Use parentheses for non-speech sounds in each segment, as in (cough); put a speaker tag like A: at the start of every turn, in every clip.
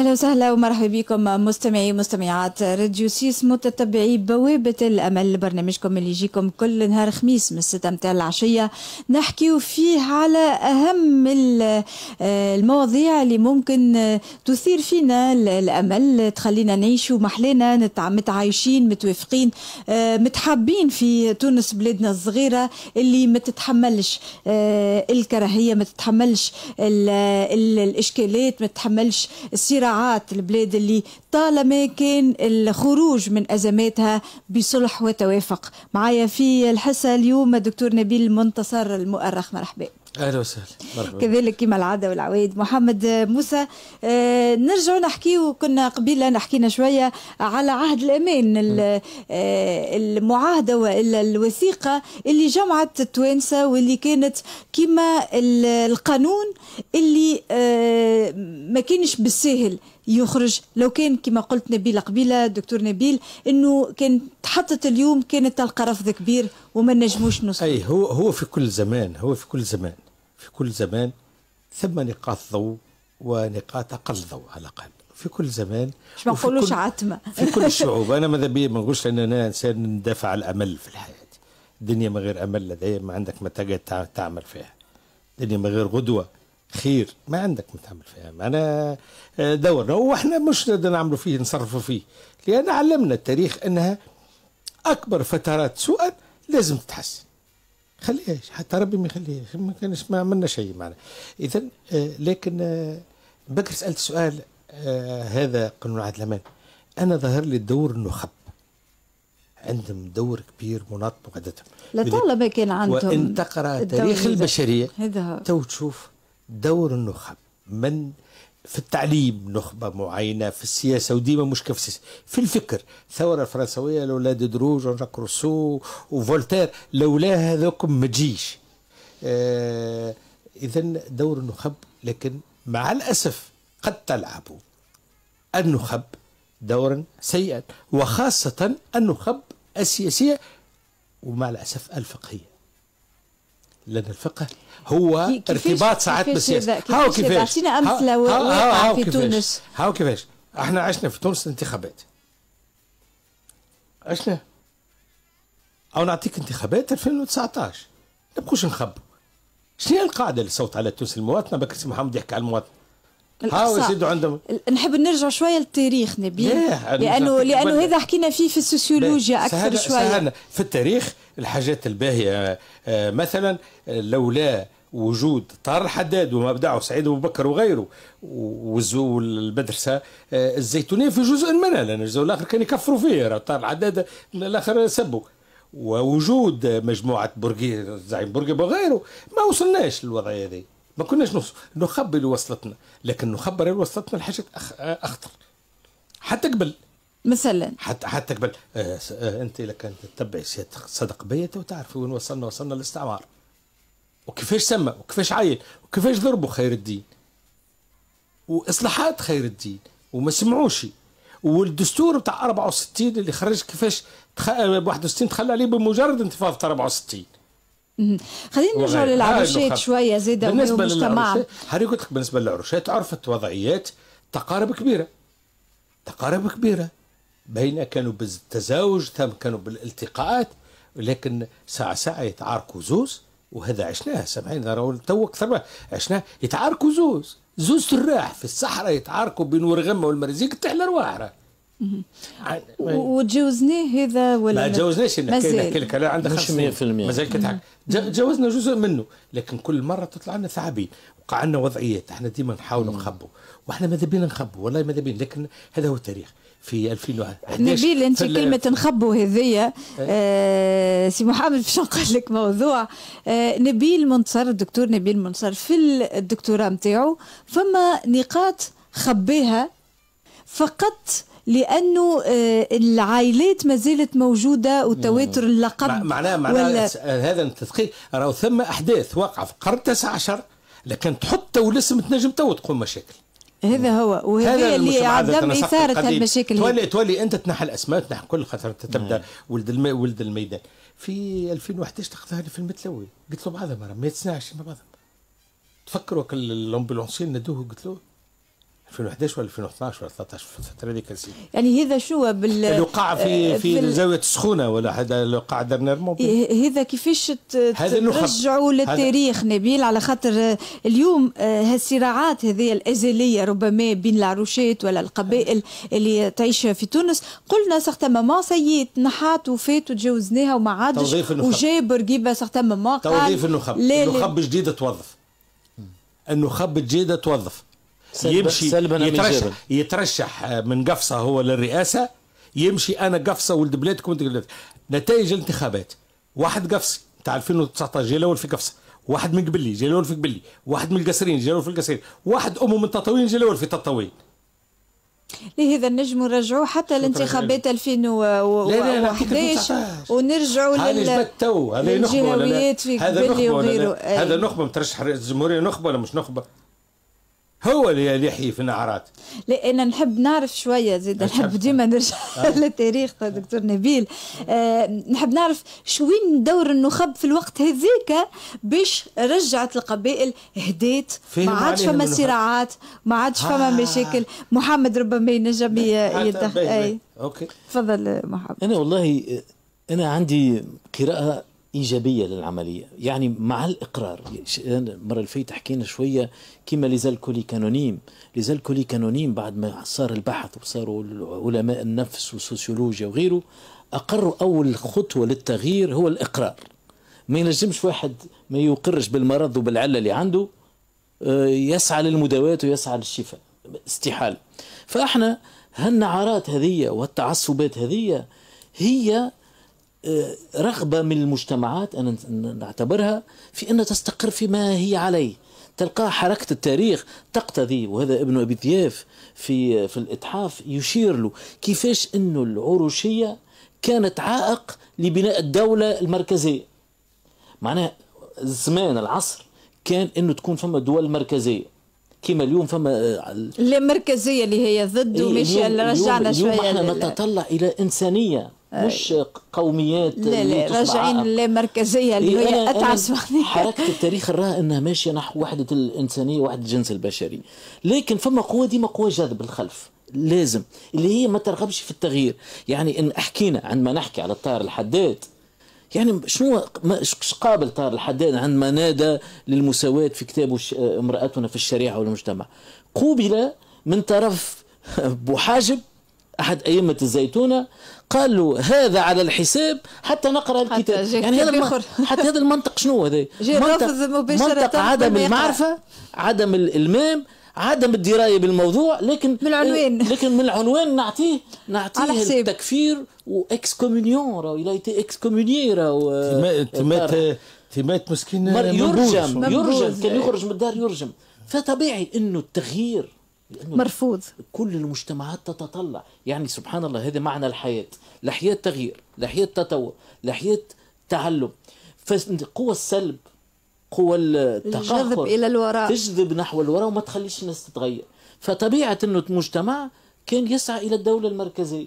A: اهلا وسهلا ومرحبا بكم مستمعي ومستمعات راديو سيس متتبعي بوابه الامل برنامجكم اللي يجيكم كل نهار خميس من الستة متاع العشيه نحكيو فيه على اهم آه، المواضيع اللي ممكن تثير فينا الامل تخلينا نعيش محلنا متعايشين متوافقين آه، متحابين في تونس بلادنا الصغيره اللي ما تتحملش آه، الكراهيه ما تتحملش الاشكالات ما تتحملش الصراع ساعات البلاد اللي طالما كان الخروج من أزماتها بصلح وتوافق معايا في الحصة اليوم الدكتور نبيل منتصر المؤرخ مرحبا اهلا وسهلا مرحبا كذلك كما العاده والعوايد محمد آه، موسى نرجع آه، نرجعوا وكنا كنا قبيله نحكينا شويه على عهد الامان آه، المعاهده والا الوثيقه اللي جمعت التوانسه واللي كانت كما القانون اللي ما كانش بالساهل يخرج لو كان كما قلت نبيل قبيله دكتور نبيل انه كان تحطت اليوم كانت تلقى رفض كبير وما نجموش نوصل
B: اي هو هو في كل زمان هو في كل زمان في كل زمان ثم نقاط ضوء ونقاط اقل ضوء على الاقل في كل زمان
A: مش ما نقولوش عتمه في كل الشعوب
B: انا ماذا بيا ما نقولش ان انا انسان ندافع على الامل في الحياه الدنيا من غير امل لدي ما عندك ما تقعد تعمل فيها الدنيا من غير غدوه خير ما عندك ما تعمل فيها معنا آه، دورنا واحنا مش نعملوا فيه نصرفوا فيه لان علمنا التاريخ انها اكبر فترات سوءا لازم تتحسن خليهاش حتى ربي ما يخليهاش ما كانش ما عملنا شيء معنا اذا آه، لكن آه، بكر سالت سؤال آه، هذا قانون عهد الامان انا ظهر لي الدور النخب عندهم دور كبير مناط بقادتهم لطالما كان عندهم وان تقرا تاريخ البشريه تو تشوف دور النخب من في التعليم نخبة معينة في السياسة وديما مش في السياسة في الفكر الثورة الفرنسوية لولا دروج وجاك جاك روسو وفولتير لولا هذوك ما تجيش آه إذا دور النخب لكن مع الأسف قد تلعب النخب دورا سيئا وخاصة النخب السياسية ومع الأسف الفقهية لأن الفقه هو ارتباط ساعات بالسياسة هاو كيفاش أعطينا أمثلة واقعة في تونس هاو كيفاش احنا عشنا في تونس انتخابات عشنا أو نعطيك انتخابات 2019 نبقوش نخبوا شنو هي القاعدة اللي صوت على تونس المواطنة بكري محمد يحكي على المواطنة هاو يزيدوا عندهم
A: نحب نرجع شويه للتاريخ نبيل لانه لانه هذا حكينا فيه في السوسيولوجيا اكثر شويه
B: في التاريخ الحاجات الباهيه آه، آه، مثلا لولا وجود طار الحداد وما بدعه سعيد ابو بكر وغيره وزو المدرسه آه، الزيتونيه في جزء منها لان الجزء الاخر كان يكفروا فيه طار الحداد الاخر سبوا ووجود مجموعه برغي زعيم برغي وغيره ما وصلناش للوضعيه هذه ما كناش نوصل اللي وصلتنا لكن نخبر وصلتنا لحاجة أخطر حتى قبل مثلا حتى حتى قبل آه آه انت لك تتبع صدق بيته وتعرف وين وصلنا وصلنا للاستعمار وكيفاش سمى وكيفاش عين وكيفاش ضربوا خير الدين واصلاحات خير الدين وما سمعوش والدستور بتاع 64 اللي خرج كيفاش تخ... 61 آه، تخلى عليه بمجرد انتفاضه 64
A: خلينا نرجع للعروشات شويه زاده بالنسبه للمجتمع
B: هاري قلت لك بالنسبه للعروشات عرفت وضعيات تقارب كبيره تقارب كبيره بين كانوا بالتزاوج ثم كانوا بالالتقاءات ولكن ساعه ساعه يتعاركوا زوز وهذا عشناه سامحين راهو تو اكثر عشناه يتعاركوا زوز زوز سراح في الصحراء يتعاركوا بين ورغمه والمرزيق تحلى رواح
A: وتجاوزناه هذا ولا ما تجاوزناش نحكي نحكي لك انا 50% مازال كتحك
B: تجاوزنا جزء منه لكن كل مره تطلع لنا ثعابين وقع لنا وضعيات احنا ديما نحاولوا نخبوا واحنا ماذا بينا نخبوا والله ماذا بينا لكن هذا هو التاريخ في 2011 نبيل انت كلمه
A: نخبوا هذيا إيه. آه سي محمد باش نقول لك موضوع آه نبيل منصر الدكتور نبيل منصر في الدكتوراه نتاعو فما نقاط خبيها فقط لانه آه، العائلات ما زالت موجوده وتواتر اللقب معناها معناها ولا...
B: هذا التدقيق راهو ثم احداث واقعه في القرن التاسع عشر لكن تحط تو الاسم تنجم تو تقوم مشاكل هذا هو
A: وهذا اللي عدم اثاره هالمشاكل تولي
B: تولي انت تنحى الاسماء تنحى كل خاطر تبدا ولد الم... ولد الميدان في 2011 تاخذها في المتلوي قلت له بعضهم ما تسنعش ما بعضهم تفكروا كل الامبولونسين ندوه قلت له 2011 ولا 2012 ولا 13 في الفتره هذيك
A: يعني هذا شو بال اللي وقع في آه، في بال... زاويه السخونه
B: ولا هذا اللي وقع درنيرمون إيه،
A: هذا كيفاش ترجعوا للتاريخ نبيل على خاطر آه، اليوم هالصراعات آه، هذه الازليه ربما بين العروشات ولا القبائل اللي تعيش في تونس قلنا سختا ما سييت نحات وفات وتجاوزناها وما عادش وجا بورقيبه سختا ما توظيف النخب النخب
B: الجديده توظف النخب الجديده توظف يمشي يترشح, يترشح من قفصه هو للرئاسه يمشي انا قفصه ولد بلادكم بلادك نتائج الانتخابات واحد قفصي تاع 2019 الأول في قفصه واحد من قبلي الأول في قبلي واحد من القصرين الأول في القصرين واحد امه من تطاوين الأول في تطاوين
A: لهذا نجم نرجعوا حتى لانتخابات 2011 ونرجعوا لل هذا في قبلي وغيره هذا
B: نخبه مترشح الجمهوريه نخبه ولا مش نخبه هو اللي يحيي في النهارات
A: لا انا نحب نعرف شويه زيد نحب ديما نرجع آه. (laughs) للتاريخ دكتور نبيل آه نحب نعرف شوين دور النخب في الوقت هذيك باش رجعت القبائل هديت ما عادش فما صراعات ما عادش فما آه. مشاكل محمد ربما ينجم آه، طيب، يدخل طيب، طيب. اي اوكي تفضل محمد
C: انا والله انا عندي قراءه ايجابيه للعمليه يعني مع الاقرار المره اللي فاتت حكينا شويه كما كولي كانونيم كولي كانونيم بعد ما صار البحث وصاروا علماء النفس والسوسيولوجيا وغيره اقروا اول خطوه للتغيير هو الاقرار ما ينجمش واحد ما يقرش بالمرض وبالعله اللي عنده آه، يسعى للمداوات ويسعى للشفاء استحاله فاحنا هالنعرات هذه والتعصبات هذه هي آه، رغبة من المجتمعات أنا نعتبرها في أن تستقر فيما هي عليه تلقى حركة التاريخ تقتضي وهذا ابن أبي ذياف في في الإتحاف يشير له كيفاش أنه العروشية كانت عائق لبناء الدولة المركزية معناها الزمان العصر كان أنه تكون فما دول مركزية كما اليوم فما آه،
A: المركزيه اللي هي ضد إيه، وماشي رجعنا شويه اليوم احنا نتطلع
C: الى انسانيه مش قوميات لا لا راجعين
A: للمركزيه اللي إيه، هي اتعس اتعس حركه
C: التاريخ راه انها ماشيه نحو وحده الانسانيه وحده الجنس البشري لكن فما قوه ديما قوه جذب الخلف لازم اللي هي ما ترغبش في التغيير يعني ان حكينا عندما نحكي على الطائر الحداد يعني شنو قابل طار الحداد عندما نادى للمساواة في كتابه امرأتنا في الشريعة والمجتمع قوبل من طرف (laughs) بوحاجب أحد أئمة الزيتونة قال له هذا على الحساب حتى نقرأ الكتاب حتى يعني هذا الم... (laughs) حتى هذا المنطق شنو هذا منطق, منطق عدم المعرفة عدم الإلمام عدم الدرايه بالموضوع لكن من العنوان لكن من العنوان نعطيه نعطيه على حساب. التكفير واكس كوميونيون راهو الى ايتي اكس كومونيي راهو تمات تمات مسكين يرجم يرجم كان يخرج من الدار يرجم فطبيعي انه التغيير لأنه مرفوض كل المجتمعات تتطلع يعني سبحان الله هذا معنى الحياة لحياة تغيير لحياة تطور لحياة تعلم فقوى السلب قوى التقهقر إلى الوراء تجذب نحو الوراء وما تخليش الناس تتغير فطبيعة أنه المجتمع كان يسعى إلى الدولة المركزية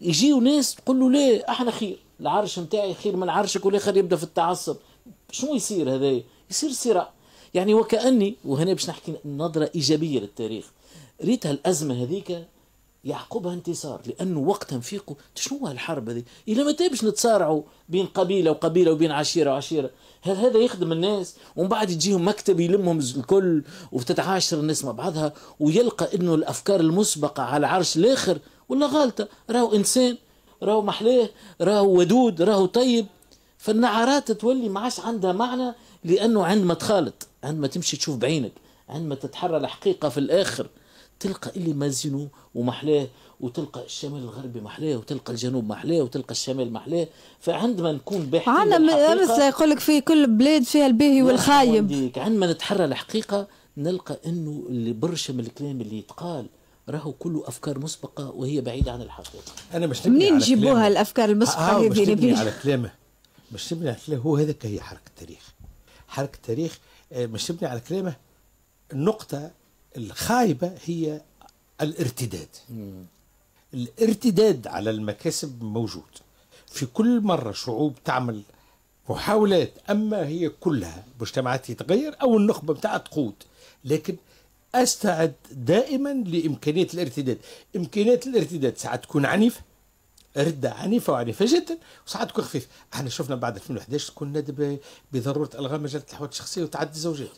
C: يجيو ناس تقول له لا احنا خير العرش نتاعي خير من عرشك والاخر يبدا في التعصب شنو يصير هذا يصير صراع يعني وكاني وهنا باش نحكي نظره ايجابيه للتاريخ ريتها الأزمة هذيك يعقبها انتصار لأنه وقتا فيقوا شنو الحرب هذه إلى متى باش نتصارعوا بين قبيلة وقبيلة وبين عشيرة وعشيرة هل هذا يخدم الناس ومن بعد تجيهم مكتب يلمهم الكل وتتعاشر الناس مع بعضها ويلقى أنه الأفكار المسبقة على عرش الآخر ولا غالطة راهو إنسان راهو محلاه راهو ودود راهو طيب فالنعرات تولي ما عادش عندها معنى لأنه عندما تخالط عندما تمشي تشوف بعينك عندما تتحرى الحقيقة في الآخر تلقى اللي مازينو ومحلاه وتلقى الشمال الغربي محلاه وتلقى الجنوب محلاه وتلقى الشمال محلاه فعندما نكون باحثين عندنا امس يقول
A: لك في كل بلاد فيها الباهي والخايب
C: عندما نتحرى الحقيقه نلقى انه اللي برشا من الكلام اللي يتقال راهو كله افكار مسبقه وهي بعيده عن الحقيقه انا مش منين جيبوها
A: الافكار المسبقه آه،
C: هذه نبيل على
B: كلامه مش تبني على كلامه هو هذاك هي حركه التاريخ حركه التاريخ مش آه، تبني على كلامه النقطه الخايبة هي الارتداد الارتداد على المكاسب موجود في كل مرة شعوب تعمل محاولات أما هي كلها مجتمعات تتغير أو النخبة بتاعها تقود لكن أستعد دائما لإمكانية الارتداد إمكانية الارتداد ساعات تكون عنيفة ردة عنيفة وعنيفة جدا وساعات تكون خفيفة احنا شفنا بعد 2011 تكون ندبة بضرورة إلغاء مجال الحوادث الشخصية وتعدي الزوجات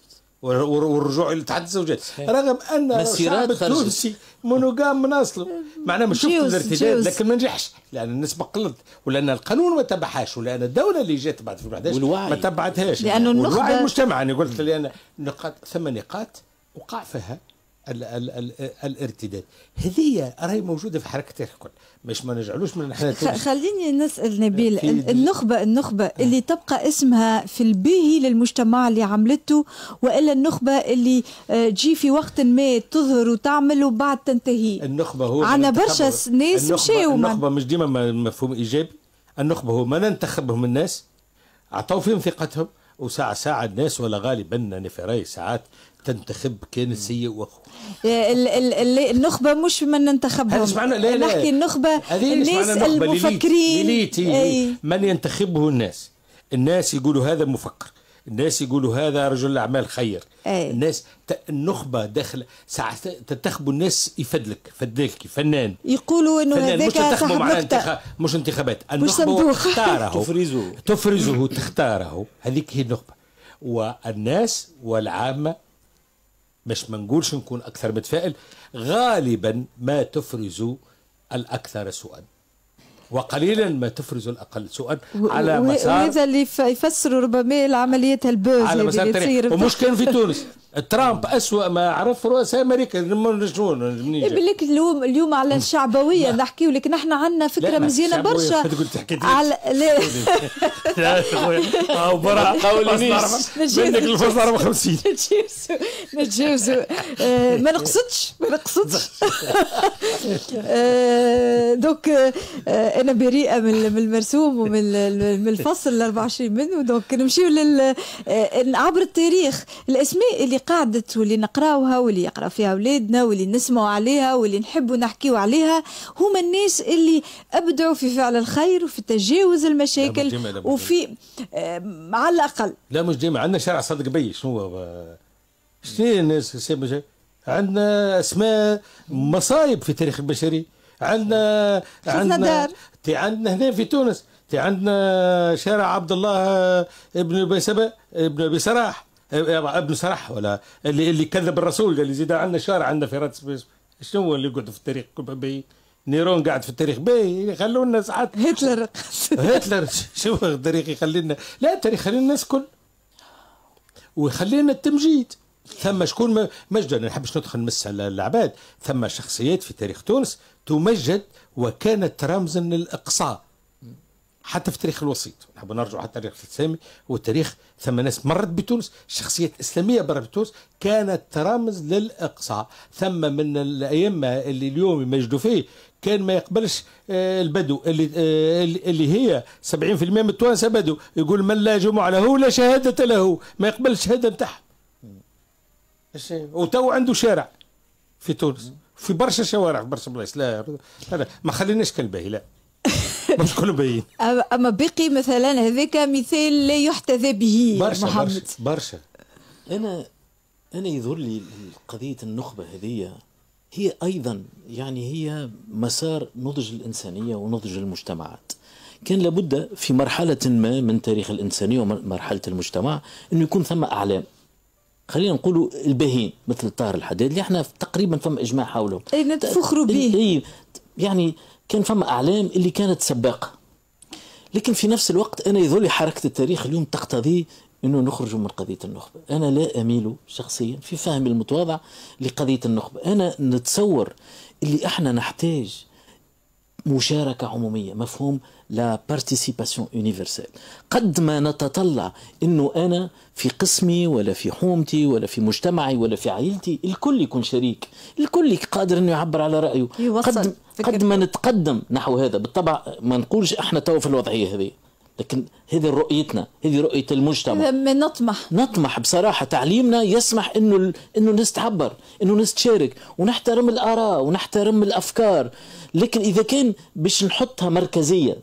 B: والرجوع الى الاتحاد الزوجات رغم ان الشعب التونسي مونوغام من اصله معناه شفت الارتداد لكن ما نجحش لان النسبه قلت ولان القانون ما تبعهاش ولان الدوله اللي جات بعد 2011 ما تبعتهاش لانه النخبه والوعي انا قلت لان نقاط ثم نقاط وقع فيها ال ال ال الارتداد هذه راهي موجوده في حركه الكل باش ما نجعلوش من احنا
A: خليني نسال نبيل النخبه النخبه آه. اللي تبقى اسمها في البيه للمجتمع اللي عملته والا النخبه اللي آه، تجي في وقت ما تظهر وتعمل وبعد تنتهي النخبه
B: هو عندنا برشا ناس مشاو النخبه مش ديما مفهوم ايجابي النخبه هو ما ننتخبهم الناس عطاو فيهم ثقتهم وساعة ساعة الناس ولا غالبا أنا في رأيي ساعات تنتخب كان سيء واخو
A: النخبة مش من ننتخبهم اسمعنا لا لا نحكي النخبة الناس المفكرين ليليت. ليليت.
B: من ينتخبه الناس الناس يقولوا هذا مفكر الناس يقولوا هذا رجل اعمال خير أي. الناس ت... النخبه داخل ساعات تنتخبوا الناس يفدلك فدلك فنان
A: يقولوا انه هذاك صاحب مع انتخ...
B: مش انتخابات النخبه تختاره (laughs) تفرزه تفرزه تختاره هذيك هي النخبه والناس والعامه مش منقولش نكون أكثر متفائل غالبا ما تفرز الأكثر سوءا وقليلا ما تفرز الاقل سوءا على مسار وهذا
A: اللي يفسر ربما العمليات البوز على مسار اللي ومش كان في تونس
B: ترامب اسوء ما عرف رؤساء امريكا شنو بالك
A: اليوم اليوم على الشعبويه نحكيو لك نحن عندنا فكره مزيانه برشا على لا لا برا منك الفصل 54 نتجاوزوا ما نقصدش ما نقصدش (laughs) آه، دوك آه، انا بريئه من المرسوم ومن الفصل 24 منه دوك نمشيو لل آه، عبر التاريخ الاسماء اللي قاعدة واللي نقراوها واللي يقرأ فيها أولادنا واللي نسمعوا عليها واللي نحبوا نحكيوا عليها هما الناس اللي أبدعوا في فعل الخير وفي تجاوز المشاكل وفي آه على الأقل
B: لا مش ديما عندنا شارع صدق بي شنو هو شنو الناس عندنا أسماء مصايب في تاريخ البشرية عندنا عندنا عندنا هنا في تونس عندنا شارع عبد الله ابن ابي سبا ابن ابي سراح إيه، ابن سرح ولا اللي اللي كذب الرسول قال لي زيد عندنا شارع عندنا في سبيس شنو هو اللي يقعد في التاريخ بي نيرون قاعد في التاريخ بي يخلونا ساعات هتلر (laughs) هتلر شو التاريخ يخلي لنا لا التاريخ يخلي الناس كل ويخلي لنا التمجيد ثم شكون مجد انا نحبش ندخل نمس على العباد ثم شخصيات في تاريخ تونس تمجد وكانت رمزا للاقصاء حتى في تاريخ الوسيط نحب نرجع على التاريخ الاسلامي هو تاريخ ثم ناس مرت بتونس شخصيات اسلاميه برا بتونس كانت ترمز للاقصى ثم من الائمه اللي اليوم يمجدوا فيه كان ما يقبلش آه، البدو آه، اللي اللي هي 70% من التوانسه بدو يقول من لا جمعه له لا شهاده له ما يقبلش الشهاده نتاعها وتو عنده شارع في تونس في برشا شوارع في برشا بلايص لا ما خليناش كلبه لا (laughs) مش كله باين
A: اما بقي مثلا هذاك مثال لا يحتذى به برشا برشا,
C: برشا. انا انا يظهر لي قضيه النخبه هذه هي ايضا يعني هي مسار نضج الانسانيه ونضج المجتمعات كان لابد في مرحله ما من تاريخ الانسانيه ومرحله المجتمع انه يكون ثم اعلام خلينا نقولوا الباهين مثل طاهر الحداد اللي احنا تقريبا فما اجماع حوله اي نتفخروا به إيه، يعني كان فما أعلام اللي كانت سباقة لكن في نفس الوقت أنا يظل حركة التاريخ اليوم تقتضي أنه نخرج من قضية النخبة أنا لا أميل شخصيا في فهمي المتواضع لقضية النخبة أنا نتصور اللي احنا نحتاج مشاركة عمومية مفهوم لا بارتيسيباسيون يونيفرسال قد ما نتطلع انه انا في قسمي ولا في حومتي ولا في مجتمعي ولا في عائلتي الكل يكون شريك الكل قادر انه يعبر على رايه يوصل. قد قد ما نتقدم نحو هذا بالطبع ما نقولش احنا تو في الوضعيه هذه لكن هذه رؤيتنا هذه رؤية المجتمع
A: نطمح
C: نطمح بصراحة تعليمنا يسمح انه انه الناس تعبر انه الناس تشارك ونحترم الآراء ونحترم الأفكار لكن إذا كان باش نحطها مركزية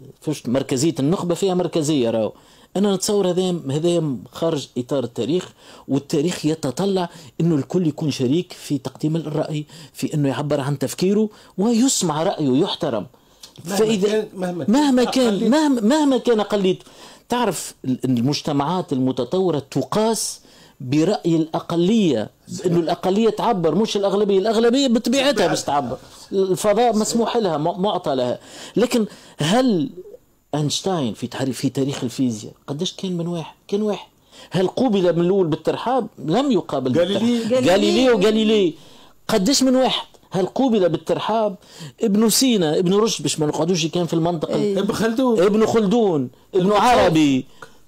C: مركزية النخبة فيها مركزية راهو أنا نتصور هذا هذا خارج إطار التاريخ والتاريخ يتطلع أنه الكل يكون شريك في تقديم الرأي في أنه يعبر عن تفكيره ويسمع رأيه يحترم
B: مهما فاذا كان مهما, كان
C: مهما, كان اقليته تعرف المجتمعات المتطوره تقاس براي الاقليه انه الاقليه تعبر مش الاغلبيه الاغلبيه بطبيعتها باش تعبر الفضاء مسموح لها معطى لها لكن هل اينشتاين في تعريف في تاريخ الفيزياء قداش كان من واحد كان واحد هل قوبل من الاول بالترحاب لم يقابل جاليليو جاليلي. جاليلي قديش من واحد هل قوبل بالترحاب ابن سينا ابن رشد باش ما نقعدوش كان في المنطقه أيه. ابن خلدون ابن خلدون ابن عربي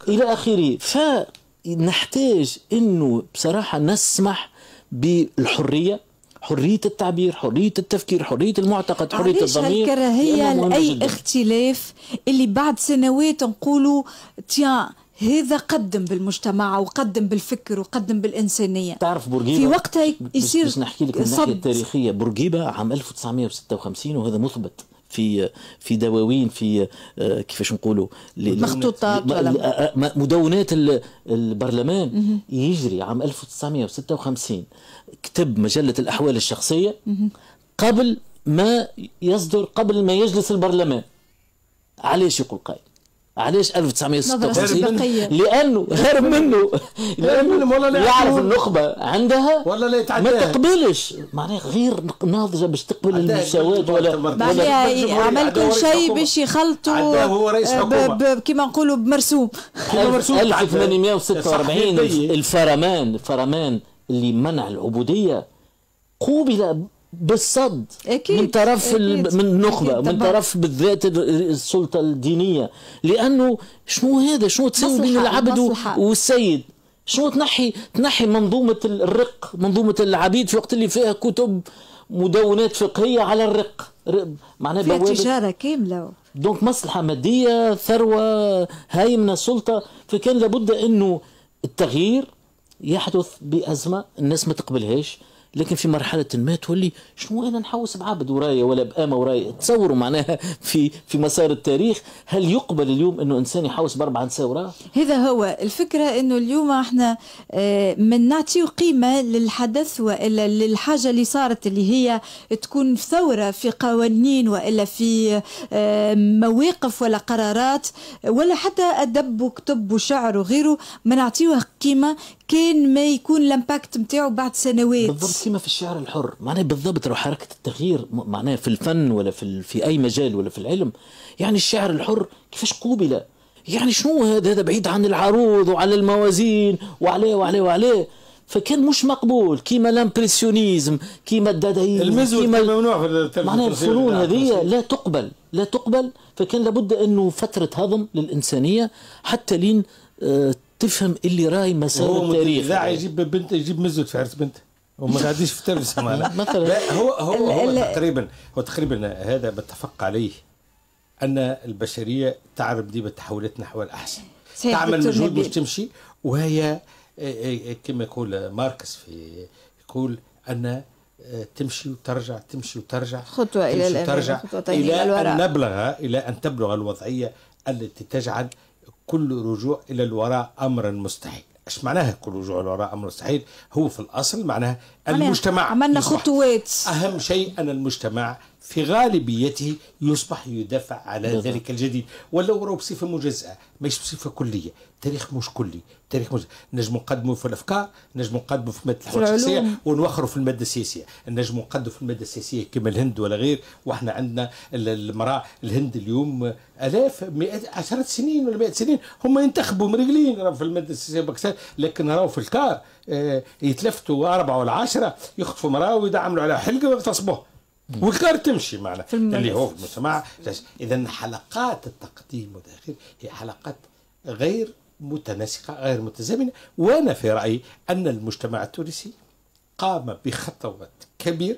C: الى اخره فنحتاج انه بصراحه نسمح بالحريه حرية التعبير حرية التفكير حرية المعتقد حرية الضمير الكراهية لأي جداً.
A: اختلاف اللي بعد سنوات نقولوا تيان هذا قدم بالمجتمع وقدم بالفكر وقدم بالإنسانية تعرف بورقيبة في وقتها يصير بس نحكي لك من الناحية التاريخية
C: بورقيبة عام 1956 وهذا مثبت في في دواوين في آه، كيفاش نقولوا مخطوطات مدونات البرلمان يجري عام 1956 كتب مجله الاحوال الشخصيه قبل ما يصدر قبل ما يجلس البرلمان علاش يقول قائد علاش 1956 لانه هرب منه لانه والله لا يعرف النخبه عندها ولا لا ما تقبلش معناها غير ناضجه باش تقبل المساواه ولا عمل كل شيء باش
A: يخلطوا هو رئيس آه، حكومه كما نقولوا بمرسوم 1846
C: الفرمان الفرمان اللي منع العبوديه
A: قوبل بالصد
C: أكيد. من طرف أكيد. من أكيد من طرف بالذات السلطه الدينيه لانه شنو هذا شنو تسوي بين العبد مصلحة. والسيد شنو تنحي تنحي منظومه الرق منظومه العبيد في وقت اللي فيها كتب مدونات فقهيه على الرق معناها فيها تجاره
A: كامله
C: دونك مصلحه ماديه ثروه من سلطه فكان لابد انه التغيير يحدث بازمه الناس ما تقبلهاش لكن في مرحله ما تولي شنو انا نحوس بعبد ورايا ولا بامه ورايا تصوروا معناها في في مسار التاريخ هل يقبل اليوم انه انسان يحوس باربع نساء وراه
A: هذا هو الفكره انه اليوم احنا آه، من نعطي قيمه للحدث والا للحاجه اللي صارت اللي هي تكون ثوره في قوانين والا في آه، مواقف ولا قرارات ولا حتى ادب وكتب وشعر وغيره ما نعطيوه قيمه كان ما يكون الامباكت نتاعو بعد سنوات بالضبط. سيما في الشعر
C: الحر معناه بالضبط لو حركة التغيير معناه في الفن ولا في, في أي مجال ولا في العلم يعني الشعر الحر كيفاش قوبل يعني شنو هذا هذا بعيد عن العروض وعلى الموازين وعليه وعليه وعليه فكان مش مقبول كيما لامبرسيونيزم كيما الدادايزم كيما
B: ممنوع في معناها الفنون هذه
C: لا تقبل لا تقبل فكان لابد انه فتره هضم للانسانيه حتى لين آه، تفهم اللي راي مسار التاريخ هو يجيب
B: بنت يجيب مزود في عرس بنت وما غاديش في تلبس (laughs) مثلا لا هو هو, هو تقريبا هو تقريبا هذا بتفق عليه ان البشريه تعرف ديما التحولات نحو الاحسن تعمل مجهود باش تمشي وهي آه، آه، آه، كما يقول ماركس في يقول ان تمشي وترجع تمشي وترجع
A: خطوة تمشي إلى وترجع خطوة إلى الوراء. أن
B: نبلغ إلى أن تبلغ الوضعية التي تجعل كل رجوع إلى الوراء أمرا مستحيل اش معناها كل رجوع الوراء امر مستحيل هو في الاصل معناها المجتمع عملنا خطوات اهم شيء ان المجتمع في غالبيته يصبح يدافع على بالضبط. ذلك الجديد ولو راه بصفه مجزاه ماشي بصفه كليه التاريخ مش كلي التاريخ مش... نجم نقدموا في الافكار نجم نقدموا في ماده الحوار الشخصيه ونوخروا في الماده السياسيه نجم نقدموا في الماده السياسيه كما الهند ولا غير واحنا عندنا المراه الهند اليوم الاف مئات عشرات سنين ولا مئات سنين هم ينتخبوا مرجلين راهم في الماده السياسيه باكستان لكن راهو في الكار آه، يتلفتوا اربعه ولا عشره يخطفوا مراه ويدعموا على حلقه ويغتصبوه وغير تمشي معنا اللي هو في المجتمع اذا حلقات التقديم والتاخير هي حلقات غير متناسقه غير متزامنه وانا في رايي ان المجتمع التونسي قام بخطوات كبيره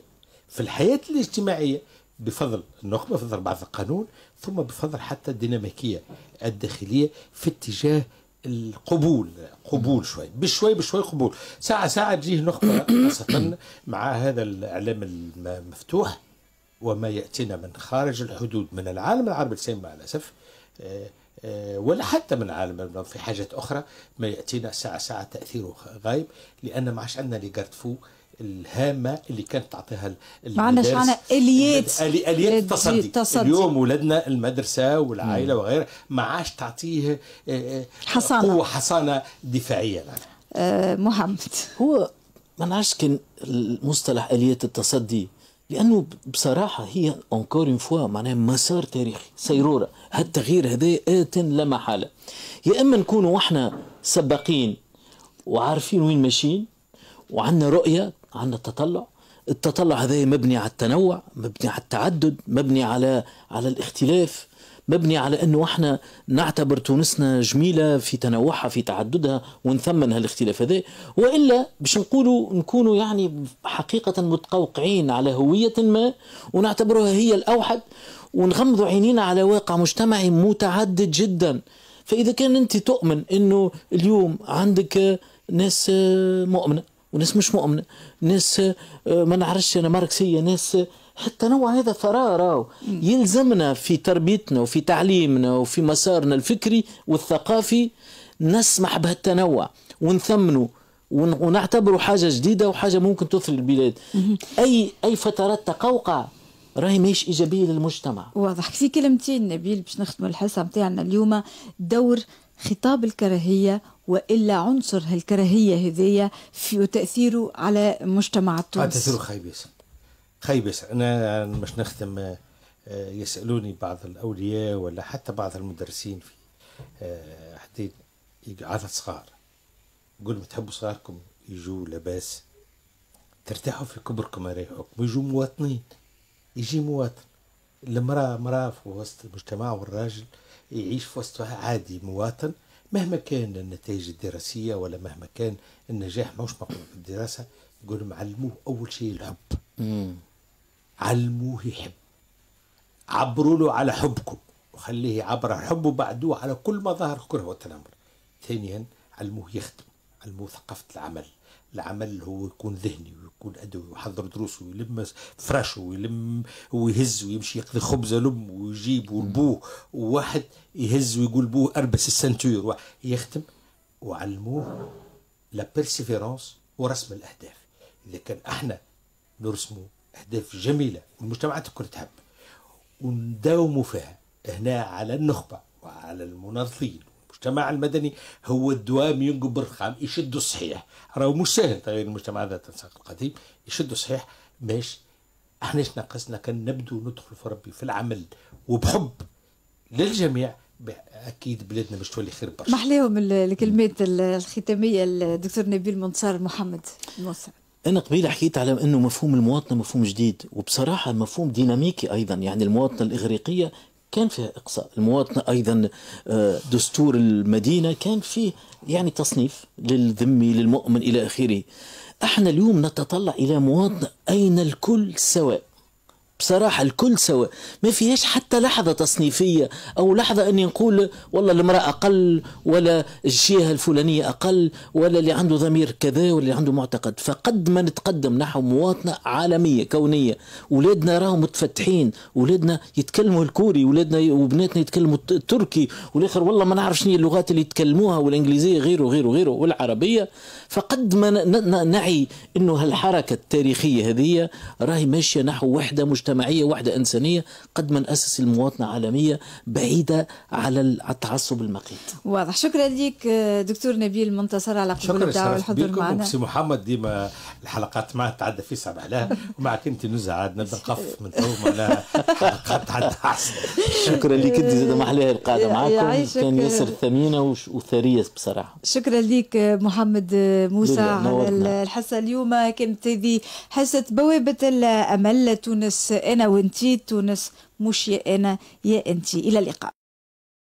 B: في الحياه الاجتماعيه بفضل النخبه بفضل بعض القانون ثم بفضل حتى الديناميكيه الداخليه في اتجاه القبول قبول شوي بشوي بشوي قبول ساعة ساعة تجيه نخبة خاصة مع هذا الإعلام المفتوح وما يأتينا من خارج الحدود من العالم العربي السليم مع الأسف آه، آه، ولا حتى من عالم في حاجات أخرى ما يأتينا ساعة ساعة تأثيره غايب لأن ما عادش عندنا لي فو الهامه اللي كانت تعطيها ما عندناش عندنا
A: اليات اليات التصدي. التصدي اليوم
B: ولادنا المدرسه والعائله وغيرها ما عادش تعطيه آه، حصانه قوه حصانه دفاعيه يعني.
A: أه محمد
C: هو ما نعرفش كان المصطلح اليات التصدي لانه بصراحه هي اونكور اون فوا معناها مسار تاريخي سيروره هالتغيير هذا ات لا محاله يا اما نكونوا احنا سباقين وعارفين وين ماشيين وعندنا رؤيه عندنا تطلع التطلع هذا مبني على التنوع مبني على التعدد مبني على على الاختلاف مبني على انه احنا نعتبر تونسنا جميله في تنوعها في تعددها ونثمن هالاختلاف هذا والا باش نقولوا نكونوا يعني حقيقه متقوقعين على هويه ما ونعتبرها هي الاوحد ونغمضوا عينينا على واقع مجتمعي متعدد جدا فاذا كان انت تؤمن انه اليوم عندك ناس مؤمنه وناس مش مؤمنه ناس آه، ما نعرفش انا ماركسيه ناس حتى نوع هذا الثراء راهو يلزمنا في تربيتنا وفي تعليمنا وفي مسارنا الفكري والثقافي نسمح بهالتنوع ونثمنه ونعتبره حاجة جديدة وحاجة ممكن تثري البلاد أي أي فترات تقوقع راهي ماهيش إيجابية للمجتمع
A: واضح في كلمتين نبيل باش نختموا الحصة نتاعنا اليوم دور خطاب الكراهية وإلا عنصر هالكراهية هذية في تأثيره على مجتمع تونس تأثيره
B: خايب ياسر خيبس أنا مش نختم آه، آه، يسألوني بعض الأولياء ولا حتى بعض المدرسين في آه، حتى عدد صغار نقول تحبوا صغاركم يجوا لاباس ترتاحوا في كبركم يريحوكم يجوا مواطنين يجي مواطن المرأة مرأة في وسط المجتمع والراجل يعيش في وسطها عادي مواطن مهما كان النتائج الدراسية ولا مهما كان النجاح ماهوش مقبول في الدراسة يقول معلموه أول شيء الحب علموه يحب عبروا له على حبكم وخليه يعبر عن حبه بعدوه على كل ما ظهر كره والتنمر ثانيا علموه يخدم علموه ثقافة العمل العمل هو يكون ذهني ويكون أدوي ويحضر دروسه ويلم فراشه ويلم ويهز ويمشي يقضي خبز لأمه ويجيب ولبوه وواحد يهز ويقول بوه أربس السنتور يخدم وعلموه لا بيرسيفيرونس ورسم الأهداف إذا كان احنا نرسموا أهداف جميلة والمجتمعات الكل تحب ونداوموا فيها هنا على النخبة وعلى المناضلين المجتمع المدني هو الدوام ينقب الرخام يشدوا الصحيح راهو مش سهل تغيير المجتمع هذا التنسيق القديم يشدوا الصحيح باش احنا اش ناقصنا كان نبدو ندخل في ربي في العمل وبحب للجميع اكيد
C: بلادنا مش تولي خير برشا
A: محلاهم الكلمات الختاميه الدكتور نبيل منصار محمد الموسع
C: انا قبيله حكيت على انه مفهوم المواطنه مفهوم جديد وبصراحه مفهوم ديناميكي ايضا يعني المواطنه الاغريقيه كان فيها اقصاء المواطنه ايضا آه، دستور المدينه كان فيه يعني تصنيف للذمي للمؤمن الى اخره احنا اليوم نتطلع الى مواطنه اين الكل سواء بصراحة الكل سواء ما فيهاش حتى لحظة تصنيفية أو لحظة أني نقول والله المرأة أقل ولا الجهة الفلانية أقل ولا اللي عنده ضمير كذا ولا اللي عنده معتقد فقد ما نتقدم نحو مواطنة عالمية كونية ولادنا راهم متفتحين ولادنا يتكلموا الكوري ولادنا وبناتنا يتكلموا التركي والآخر والله ما نعرف شنو اللغات اللي يتكلموها والإنجليزية غيره غيره غيره والعربية فقد ما نعي أنه هالحركة التاريخية هذه راهي ماشية نحو وحدة مش مجتمعية وحدة إنسانية قد ما نأسس المواطنة عالمية بعيدة على التعصب المقيت
A: واضح شكرا لك دكتور نبيل منتصر على قبول الدعوة والحضور معنا سي
C: محمد
B: ديما الحلقات ما تعدى في سبع لا ومعك أنت عاد نبدا نقف من تو
C: معناها حلقات تعدى شكرا لك أنت زاد محلاها القاعدة معكم كان ياسر ثمينة وثرية بصراحة
A: شكرا لك محمد موسى على الحصة اليوم كانت هذه حصة بوابة الأمل تونس انا وانتي تونس مش يا انا يا انتي الى اللقاء